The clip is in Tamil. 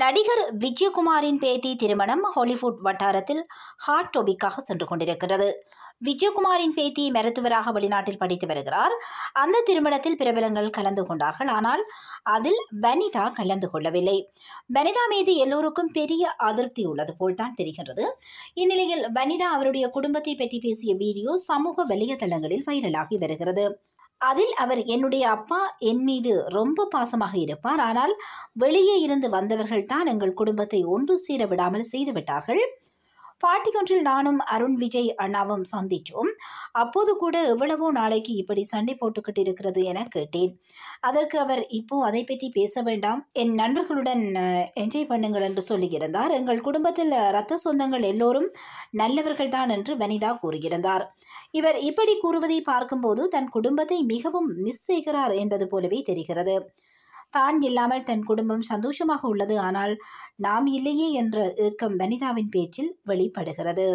நடிகர் விஜயகுமாரின் பேத்தி திருமணம் ஹாலிவுட் வட்டாரத்தில் ஹாட் டாபிக்காக சென்று கொண்டிருக்கிறது விஜயகுமாரின் பேத்தி மருத்துவராக வெளிநாட்டில் படித்து வருகிறார் அந்த திருமணத்தில் பிரபலங்கள் கலந்து கொண்டார்கள் ஆனால் அதில் வனிதா கலந்து கொள்ளவில்லை வனிதா மீது எல்லோருக்கும் பெரிய அதிருப்தி உள்ளது போல்தான் தெரிகிறது இந்நிலையில் வனிதா அவருடைய குடும்பத்தை பற்றி பேசிய வீடியோ சமூக வலைதளங்களில் வைரலாகி வருகிறது அதில் அவர் என்னுடைய அப்பா என் மீது ரொம்ப பாசமாக இருப்பார் ஆனால் வெளியே இருந்து வந்தவர்கள் தான் எங்கள் குடும்பத்தை ஒன்று சேர விடாமல் செய்துவிட்டார்கள் ஒன்றில் நானும் அருண் விஜய் அண்ணாவும் சந்தித்தோம் அப்போது கூட எவ்வளவோ நாளைக்கு இப்படி சண்டை போட்டுக்கிட்டு இருக்கிறது என கேட்டேன் அதற்கு அவர் இப்போ அதை பற்றி பேச வேண்டாம் என் நண்பர்களுடன் என்ஜாய் பண்ணுங்கள் என்று சொல்லியிருந்தார் எங்கள் குடும்பத்தில் ரத்த சொந்தங்கள் எல்லோரும் நல்லவர்கள் தான் என்று வனிதா கூறியிருந்தார் இவர் இப்படி கூறுவதை பார்க்கும்போது தன் குடும்பத்தை மிகவும் மிஸ் செய்கிறார் என்பது போலவே தெரிகிறது தான் இல்லாமல் தன் குடும்பம் சந்தோஷமாக உள்ளது ஆனால் நாம் இல்லையே என்ற ஏக்கம் வனிதாவின் பேச்சில் வெளிப்படுகிறது